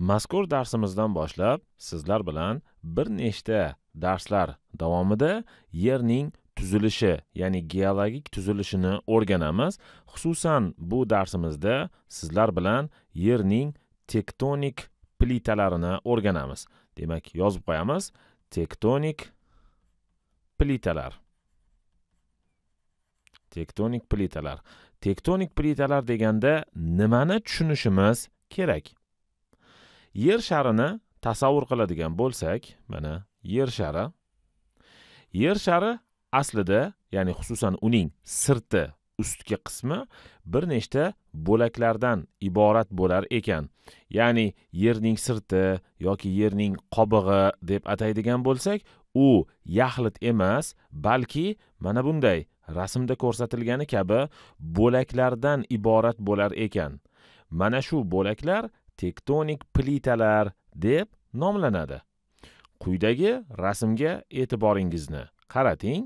mazkur darsimizdan boshlab sizlar bilan bir nechta darslar davomida yerning tuzilishi ya'ni geologik tuzilishini o'rganamiz xususan bu darsimizda sizlar bilan yerning tektonik plitalarini o'rganamiz demak yozib qo'yamiz tektonik plitalar tektonik plitalar tektonik plitalar deganda nimani tushunishimiz kerak yer sharini tasavvur qiladigan bo'lsak mana yer shari yer shari aslida ya'ni xususan uning sirti ustki qismi bir nechta bo'laklardan iborat bo'lar ekan ya'ni yerning sirti yoki yerning qobig'i deb ataydigan bo'lsak u yaxlit emas balki mana bunday rasmda ko'rsatilgani kabi bo'laklardan iborat bo'lar ekan mana shu bo'laklar tektonik plitalar deb nomlanadi quyidagi rasmga e'tiboringizni qarating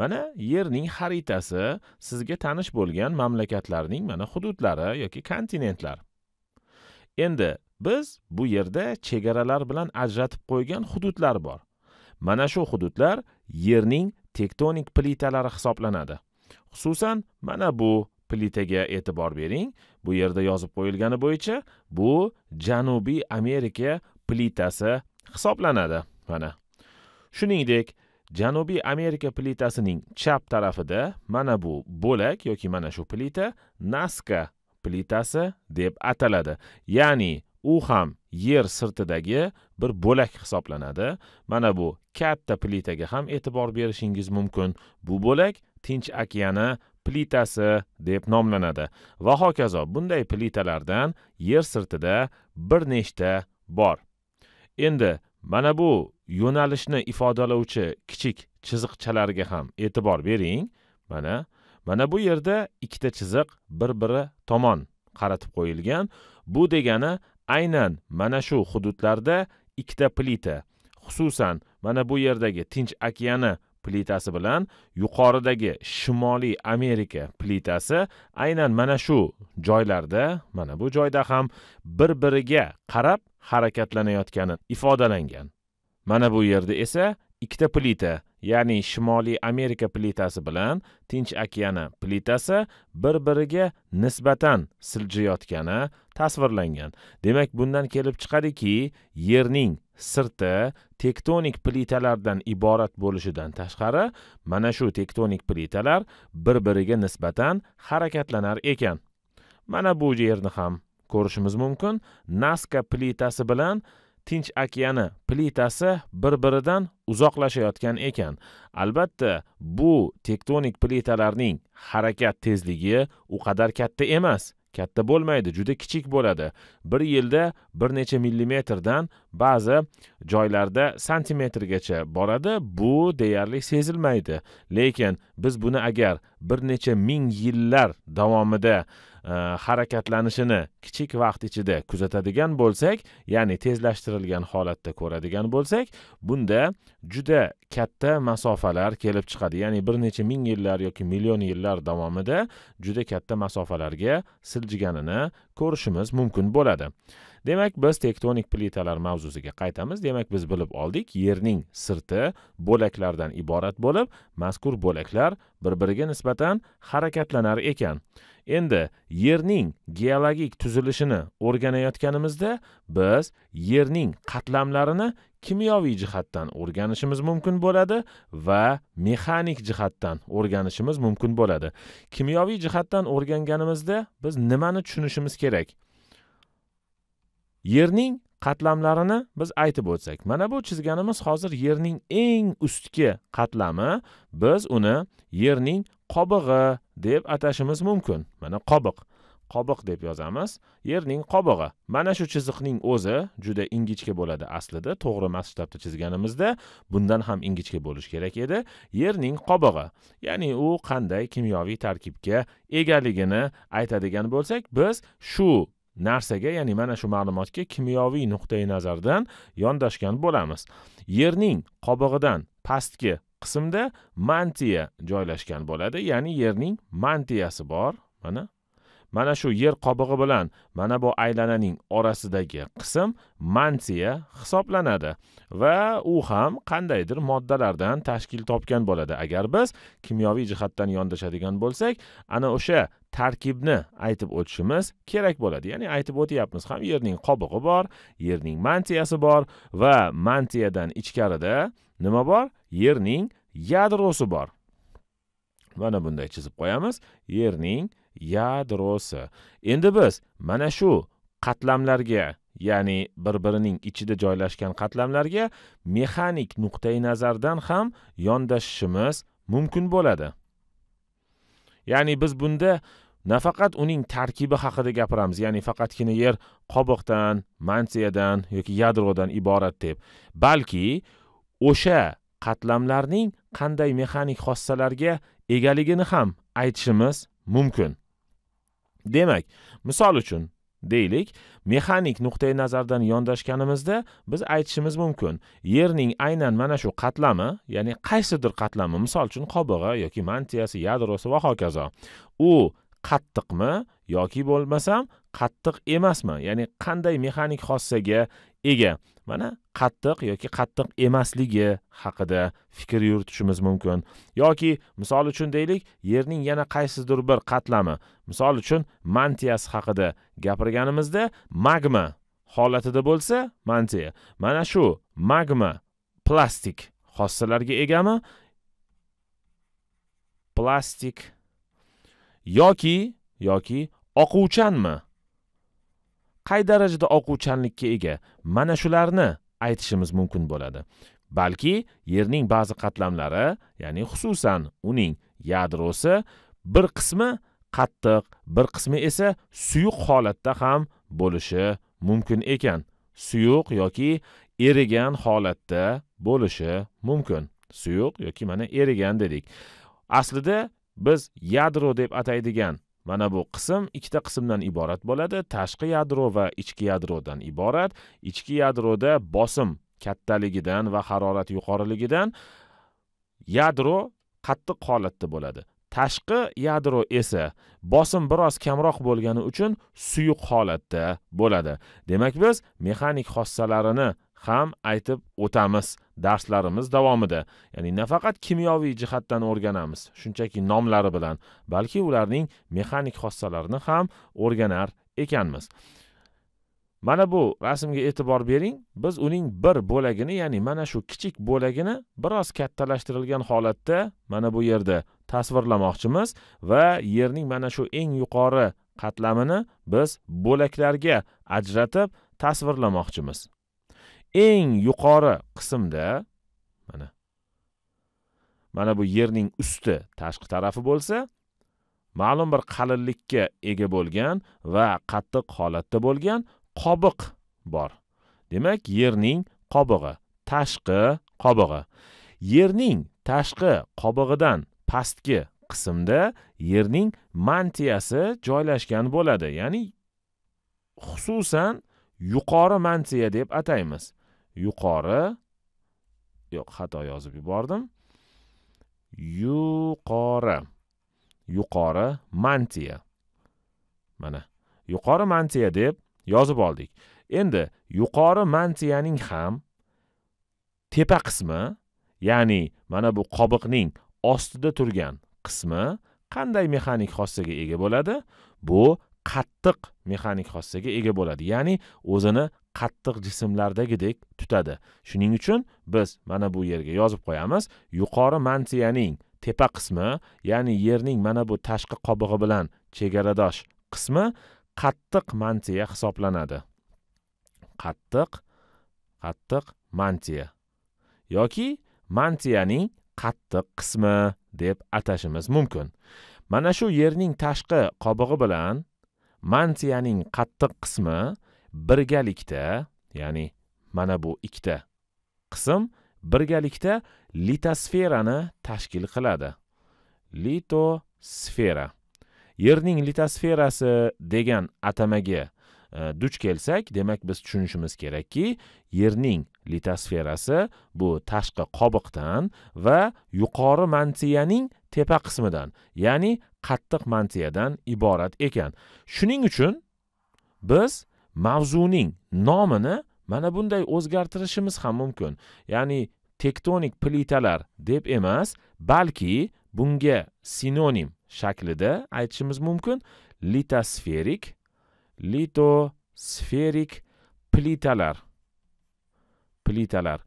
mana yerning xaritasi sizga tanish bo'lgan mamlakatlarning mana hududlari yoki kontinentlar endi biz bu yerda chegaralar bilan ajratib qo'ygan hududlar bor mana shu hududlar yerning tektonik plitalari hisoblanadi xususan mana bu plitaga e'tibor bering bu yerda yozib qo'yilgani bo'yicha bu janubiy amerika plitasi hisoblanadi mana shuningdek janubiy amerika plitasining chap tarafida mana bu bo'lak yoki mana shu plita naska plitasi deb ataladi ya'ni u ham yer sirtidagi bir bo'lak hisoblanadi mana bu katta plitaga ham e'tibor berishingiz mumkin bu bo'lak tinch okeani plitasi deb nomlanadi va hokazo bunday plitalardan yer sirtida bir nechta bor endi mana bu yo'nalishni ifodalovchi kichik chiziqchalarga ham e'tibor bering mana mana bu yerda ikkita chiziq bir biri tomon qaratib qo'yilgan bu degani aynan mana shu hududlarda ikkita plita xususan mana bu yerdagi tinch okeani plitasi bilan yuqoridagi shimoliy amerika plitasi aynan mana shu joylarda mana bu joyda ham bir biriga qarab harakatlanayotgani ifodalangan mana bu yerda esa ikkita plita ya'ni shimoliy amerika plitasi bilan tinch okeani plitasi bir biriga nisbatan siljiyotgani tasvirlangan demak bundan kelib chiqadiki yerning sirti tektonik plitalardan iborat bo'lishidan tashqari mana shu tektonik plitalar bir biriga nisbatan harakatlanar ekan mana bu yerni ham ko'rishimiz mumkin naska plitasi bilan tinch okeani plitasi bir biridan uzoqlashayotgan ekan albatta bu tektonik plitalarning harakat tezligi u qadar katta emas katta bo'lmaydi juda kichik bo'ladi bir yilda bir necha millimetrdan ba'zi joylarda santimetrgacha boradi bu deyarli sezilmaydi lekin biz buni agar bir necha ming yillar davomida Э, harakatlanishini kichik vaqt ichida kuzatadigan bo'lsak ya'ni tezlashtirilgan holatda ko'radigan bo'lsak bunda juda katta masofalar kelib chiqadi ya'ni bir necha ming yillar yoki million yillar davomida juda katta masofalarga siljiganini ko'rishimiz mumkin bo'ladi demak biz tektonik plitalar mavzusiga qaytamiz demak biz bilib oldik yerning sirti bo'laklardan iborat bo'lib mazkur bo'laklar bir biriga nisbatan harakatlanar ekan endi yerning geologik tuzilishini o'rganayotganimizda biz yerning qatlamlarini kimyoviy jihatdan o'rganishimiz mumkin bo'ladi va mexanik jihatdan o'rganishimiz mumkin bo'ladi kimyoviy jihatdan o'rganganimizda biz nimani tushunishimiz kerak yerning qatlamlarini biz aytib o'tsak mana bu chizganimiz hozir yerning eng ustki qatlami biz uni yerning qobig'i deb atashimiz mumkin mana qobiq qobiq deb yozamiz yerning qobig'i mana shu chiziqning o'zi juda ingichka bo'ladi aslida to'g'ri masshtabda chizganimizda bundan ham ingichka bo'lishi kerak edi yerning qobig'i ya'ni u qanday kimyoviy tarkibga egaligini aytadigan bo'lsak biz shu narsaga ya'ni mana shu ma'lumotga kimyoviy nuqtai nazardan yondashgan bo'lamiz yerning qobig'idan pastki qismda mantiya joylashgan bo'ladi ya'ni yerning mantiyasi bor mana mana shu yer qobig'i bilan mana bu aylananing orasidagi qism mantiya hisoblanadi va u ham qandaydir moddalardan tashkil topgan bo'ladi agar biz kimyoviy jihatdan yondashadigan bo'lsak ana o'sha tarkibni aytib o'tishimiz kerak bo'ladi ya'ni aytib o'tyapmiz ham yerning qobig'i bor yerning mantiyasi bor va mantiyadan ichkarida nima bor yerning yadrosi bor mana bunday chizib qo'yamiz yerning yadrosi endi biz mana shu qatlamlarga ya'ni bir birining ichida joylashgan qatlamlarga mexanik nuqtai nazardan ham yondashishimiz mumkin bo'ladi ya'ni biz bunda nafaqat uning tarkibi haqida gapiramiz ya'ni faqatgina yer qobiqdan mansiyadan yoki yadrodan iborat deb balki o'sha qatlamlarning qanday mexanik xossalarga egaligini ham aytishimiz mumkin demak misol uchun deylik mexanik nuqtai nazardan yondashganimizda biz aytishimiz mumkin yerning aynan mana shu qatlami ya'ni qaysidir qatlami misol uchun qobig'i yoki mantiyasi yadrosi va hokazo u qattiqmi yoki bo'lmasam qattiq emasmi ya'ni qanday mexanik xossaga ega mana qattiq yoki qattiq emasligi haqida fikr yuritishimiz mumkin yoki misol uchun deylik yerning yana qaysidir bir qatlami misol uchun mantiyasi haqida gapirganimizda magma holatida bo'lsa mantiya mana shu magma plastik xossalarga egami plastik yoki yoki oquvchanmi qay darajada oquvchanlikka ega mana shularni aytishimiz mumkin bo'ladi balki yerning ba'zi qatlamlari ya'ni xususan uning yadrosi bir qismi qattiq bir qismi esa suyuq holatda ham bo'lishi mumkin ekan suyuq yoki erigan holatda bo'lishi mumkin suyuq yoki mana erigan dedik aslida biz yadro deb ataydigan mana bu qism ikkita qismdan iborat bo'ladi tashqi yadro va ichki yadrodan iborat ichki yadroda bosim kattaligidan va harorat yuqoriligidan yadro qattiq holatda bo'ladi tashqi yadro esa bosim biroz kamroq bo'lgani uchun suyuq holatda bo'ladi demak biz mexanik xossalarini ham aytib o'tamiz darslarimiz davomida ya'ni nafaqat kimyoviy jihatdan o'rganamiz shunchaki nomlari bilan balki ularning mexanik xossalarini ham o'rganar ekanmiz mana bu rasmga e'tibor bering biz uning bir bo'lagini ya'ni mana shu kichik bo'lagini biroz kattalashtirilgan holatda mana bu yerda tasvirlamoqchimiz va yerning mana shu eng yuqori qatlamini biz bo'laklarga ajratib tasvirlamoqchimiz eng yuqori qismda mana mana bu yerning usti tashqi tarafi bo'lsa ma'lum bir qalinlikka ega bo'lgan va qattiq holatda bo'lgan qobiq bor demak yerning qobig'i tashqi qobig'i yerning tashqi qobig'idan pastki qismda yerning mantiyasi joylashgan bo'ladi ya'ni xususan yuqori mantiya deb ataymiz yuqori yo'q xato yozib yubordim yuqori yuqori mantiya mana yuqori mantiya deb yozib oldik endi yuqori mantiyaning ham tepa qismi ya'ni mana bu qobiqning ostida turgan qismi qanday mexanik xossaga ega bo'ladi bu qattiq mexanik xossaga ega bo'ladi ya'ni o'zini qattiq jismlardagidek tutadi shuning uchun biz mana bu yerga yozib qo'yamiz yuqori mantiyaning tepa qismi ya'ni yerning mana bu tashqi qobig'i bilan chegaradosh qismi qattiq mantiya hisoblanadi qattiq qattiq mantiya yoki mantiyaning qattiq qismi deb atashimiz mumkin mana shu yerning tashqi qobig'i bilan mantiyaning qattiq qismi birgalikda ya'ni mana bu ikkita qism birgalikda litosferani tashkil qiladi litosfera yerning litosferasi degan atamaga e, duch kelsak demak biz tushunishimiz kerakki yerning litosferasi bu tashqi qobiqdan va yuqori mantiyaning tepa qismidan ya'ni qattiq mantiyadan iborat ekan shuning uchun biz mavzuning nomini mana bunday o'zgartirishimiz ham mumkin ya'ni tektonik plitalar deb emas balki bunga sinonim shaklida aytishimiz mumkin litosferik litosferik plitalar plitalar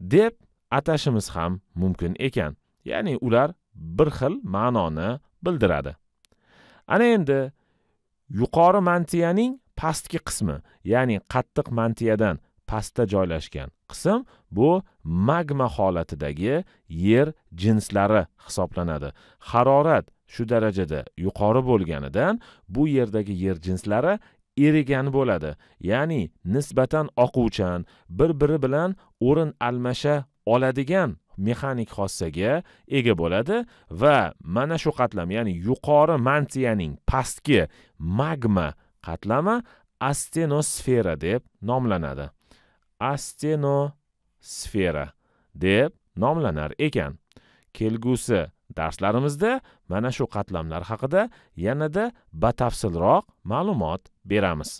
deb atashimiz ham mumkin ekan ya'ni ular bir xil ma'noni bildiradi ana endi yuqori mantiyaning pastki qismi ya'ni qattiq mantiyadan pastda joylashgan qism bu magma holatidagi yer jinslari hisoblanadi harorat shu darajada yuqori bo'lganidan bu yerdagi yer jinslari erigan bo'ladi ya'ni nisbatan oquvchan bir biri bilan o'rin almasha oladigan mexanik xossaga ega bo'ladi va mana shu qatlam ya'ni yuqori mantiyaning pastki magma qatlami astenosfera deb nomlanadi astenosfera deb nomlanar ekan kelgusi darslarimizda mana shu qatlamlar haqida yanada batafsilroq ma'lumot beramiz